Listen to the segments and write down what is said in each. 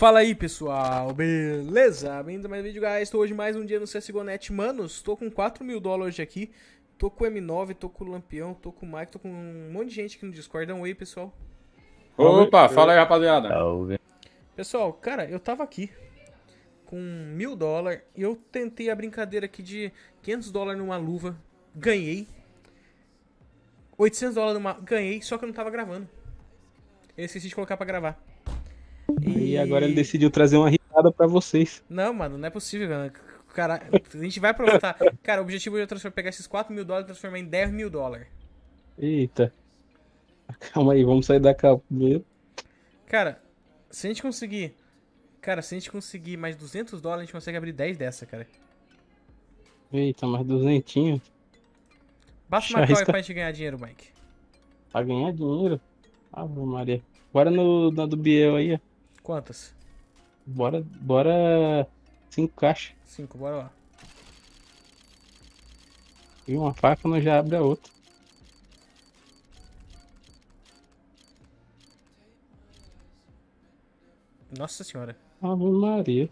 Fala aí pessoal, beleza? Bem-vindo a mais um vídeo, guys. Estou hoje mais um dia no CSGO.net. manos. estou com 4 mil dólares aqui. Tô com o M9, tô com o Lampião, tô com o Mike, tô com um monte de gente aqui no Discord. Dá um oi, pessoal. Opa, Oi. fala aí, rapaziada. Salve. Pessoal, cara, eu tava aqui com mil dólares e eu tentei a brincadeira aqui de 500 dólares numa luva, ganhei. 800 dólares numa... ganhei, só que eu não tava gravando. Eu esqueci de colocar pra gravar. E... agora ele decidiu trazer uma risada para vocês. Não, mano, não é possível, cara. cara a gente vai aproveitar. Cara, o objetivo é pegar esses 4 mil dólares e transformar em 10 mil dólares. Eita. Calma aí, vamos sair da capa. Cara, se a gente conseguir. Cara, se a gente conseguir mais 200 dólares, a gente consegue abrir 10 dessa, cara. Eita, mais 200. Basta uma arrisca... pra gente ganhar dinheiro, Mike. Pra ganhar dinheiro? ah, Maria. Agora no, no do Biel aí, ó. Quantas? Bora. Bora. Cinco caixas. Cinco, bora lá. E uma faca não já abre a outra. Nossa senhora. Ave Maria.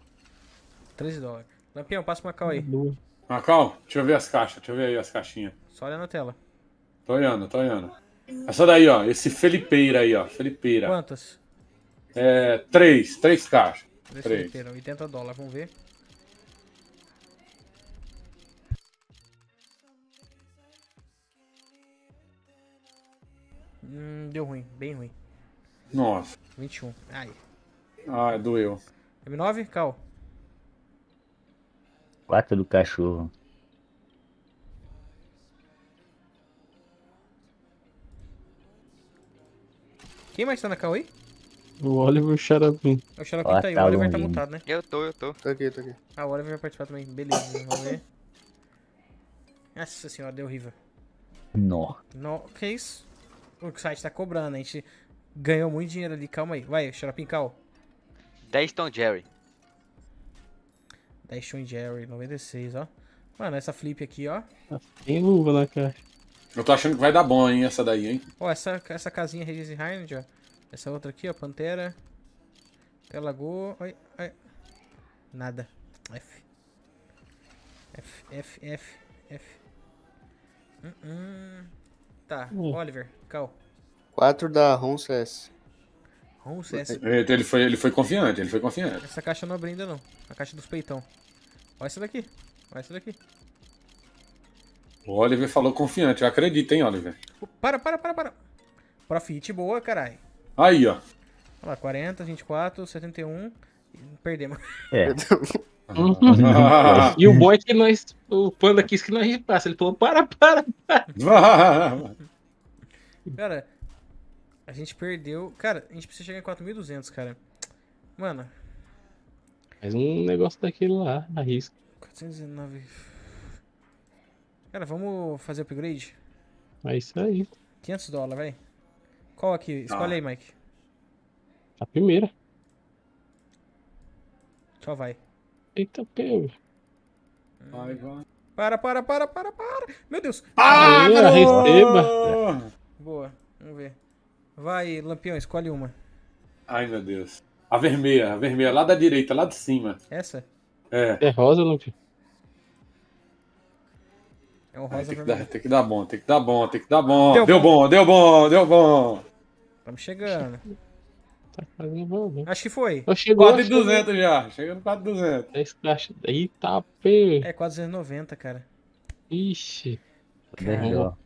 13 dólares. Lampião, passa o Macau aí. Macau, deixa eu ver as caixas, deixa eu ver aí as caixinhas. Só olha na tela. Tô olhando, tô olhando. Essa daí, ó. Esse Felipeira aí, ó. Felipeira. Quantas? É, três, três caixas. três. Inteiro, 80 dólares, vamos ver. Hum, deu ruim, bem ruim. Nossa. 21. Ai. Ah, doeu. M9, Cal. Quatro do cachorro. Quem mais tá na Cal aí? O Oliver e o Xarapim. O Xarapim tá, tá aí, tá o Oliver tá mutado, né? Eu tô, eu tô. Tô tá aqui, tô tá aqui. Ah, o Oliver vai participar também. Beleza, vamos ver. Nossa senhora, deu horrível. Nó. Nó, que isso? O site tá cobrando, a gente ganhou muito dinheiro ali. Calma aí. Vai, Xarapim, cal. 10 Stone Jerry. 10 Stone Jerry, 96, ó. Mano, essa flip aqui, ó. Tem luva na né, caixa. Eu tô achando que vai dar bom, hein, essa daí, hein? Ó, essa, essa casinha Regis Hind, ó. Essa outra aqui, ó, Pantera. Pelagô. Ai, ai. Nada. F. F, F, F, F. Hum, hum. Tá, uh. Oliver, Cal. 4 da Ronces. Ronces. É, é, ele foi, ele foi confiante, ele foi confiante. Essa caixa não abri ainda não. A caixa dos peitão. Olha essa daqui. Olha essa daqui. O Oliver falou confiante, eu acredito, hein, Oliver. Para, para, para, para. Profit boa, caralho. Aí, ó. Olha lá, 40, 24, 71. Perdemos. É. é. e o bom é que nós. O panda quis que nós passa. Ele falou: para, para, para. cara, a gente perdeu. Cara, a gente precisa chegar em 4.200, cara. Mano. Faz um negócio daquele lá, arrisca. 419. Cara, vamos fazer upgrade? É isso aí. 500 dólares, vai. Qual aqui? Escolhe ah. aí, Mike. A primeira. Só então vai. Eita, pelo. Vai, vai. Para, para, para, para, para. Meu Deus. Ah, Boa, ah, receba. Boa, vamos ver. Vai, Lampião, escolhe uma. Ai, meu Deus. A vermelha, a vermelha, lá da direita, lá de cima. Essa? É. É rosa, Lampião? É um rosa Ai, tem, que dar, tem que dar bom, tem que dar bom, tem que dar bom. Deu, deu bom. bom, deu bom, deu bom. Estamos chegando. Tá quase envolvendo. Acho que foi. Eu então chegou, 200 já. Chegando 4,200. Esse caixa. Eita, tá pê. É 490, cara. Ixi. Tá Caramba.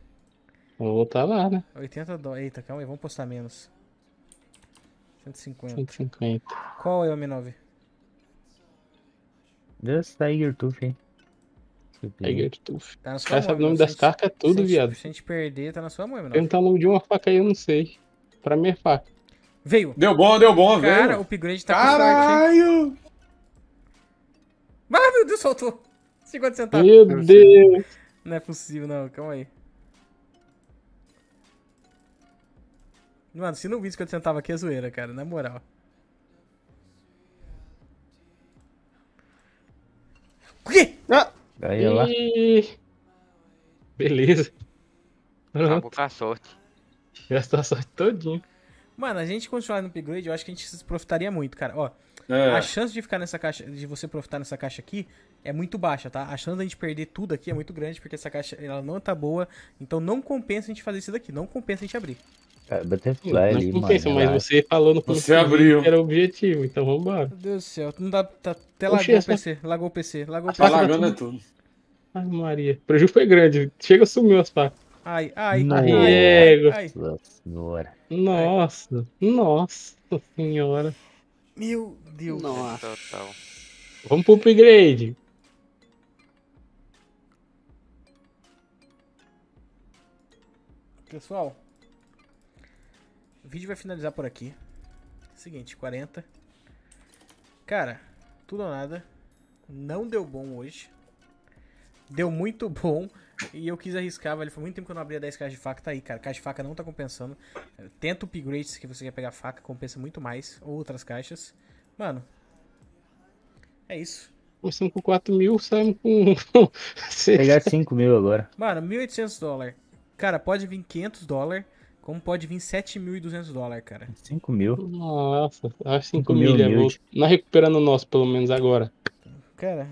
Vou voltar lá, né? 80 dólares. Eita, calma aí, vamos postar menos. 150. 150. Qual é o M9? Just Tiger Tooth, hein? Tiger tá Tooth. Tá na sua Essa o nome das cartas é tudo, se viado. Se a gente perder, tá na sua mão, M9. Perguntar o nome de uma faca aí, eu não sei. Pra mim é faca. Veio. Deu bom, deu bom, Cara, veio. Cara, o upgrade tá Caralho! com sorte. meu Deus, soltou. 50 centavos. Meu Deus. Deus. Não é possível, não. Calma aí. Mano, se não vi 50 centavos aqui é zoeira, cara. Na moral. O quê? Ah! Daí, e... lá. Beleza. Acabou com a sorte. Gastou a sorte todinho. Mano, a gente continuar no upgrade, eu acho que a gente se profitaria muito, cara. Ó, é. a chance de ficar nessa caixa, de você profitar nessa caixa aqui é muito baixa, tá? A chance da gente perder tudo aqui é muito grande, porque essa caixa ela não tá boa. Então não compensa a gente fazer isso daqui, não compensa a gente abrir. Cara, Butterfly não, ali, não compensa, mano, mas você falou no Você abriu. Era o objetivo, então vambora. Meu Deus do céu, não dá. Tá, até lagou, o PC, lagou o PC, lagou o PC. Tá lagando é tudo. Ai, Maria. O prejuízo foi grande. Chega, sumiu as facas. Ai, ai, Ai, nossa Senhora. Nossa, nossa senhora. Meu Deus. Nossa. Total. Vamos pro upgrade. Pessoal, o vídeo vai finalizar por aqui. Seguinte, 40. Cara, tudo ou nada. Não deu bom hoje. Deu muito bom, e eu quis arriscar, velho. Foi muito tempo que eu não abria 10 caixas de faca. Tá aí, cara. Caixa de faca não tá compensando. É, tenta o upgrade se você quer pegar faca, compensa muito mais. Ou outras caixas. Mano. É isso. Começamos com 4 mil, saímos com. pegar 5 mil agora. Mano, 1.800 dólares. Cara, pode vir 500 dólares. Como pode vir 7.200 dólares, cara? 5 mil. Nossa, acho ah, 5 mil. é muito. Nós é recuperando o nosso, pelo menos agora. Cara.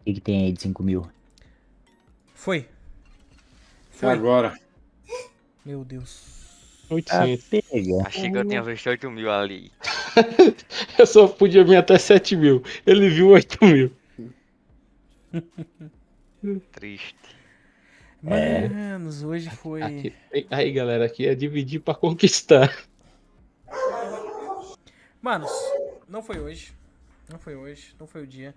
O que, que tem aí de 5 mil? Foi. Foi. Agora. Meu Deus. 800. Ah, Achei que eu tinha visto 8 mil ali. eu só podia vir até 7 mil. Ele viu 8 mil. Triste. Manos, é. hoje foi. Aqui, aí, galera, aqui é dividir para conquistar. Manos, não foi hoje. Não foi hoje, não foi o dia.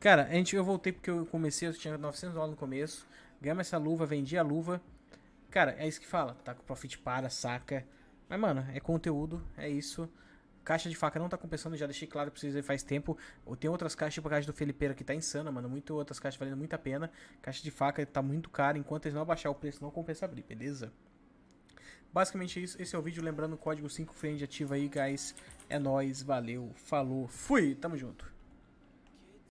Cara, a gente, eu voltei porque eu comecei, eu tinha 900 dólares no começo. Ganhamos essa luva, vendi a luva. Cara, é isso que fala. Tá com profit para, saca. Mas, mano, é conteúdo, é isso. Caixa de faca não tá compensando, já deixei claro pra vocês faz tempo. Tem outras caixas, tipo a caixa do Felipeira que tá insana, mano. Muito outras caixas valendo muito a pena. Caixa de faca tá muito cara, enquanto eles não abaixar o preço, não compensa abrir, beleza? Basicamente é isso, esse é o vídeo, lembrando o código 5FRIEND ativa aí, guys. É nóis, valeu, falou, fui, tamo junto.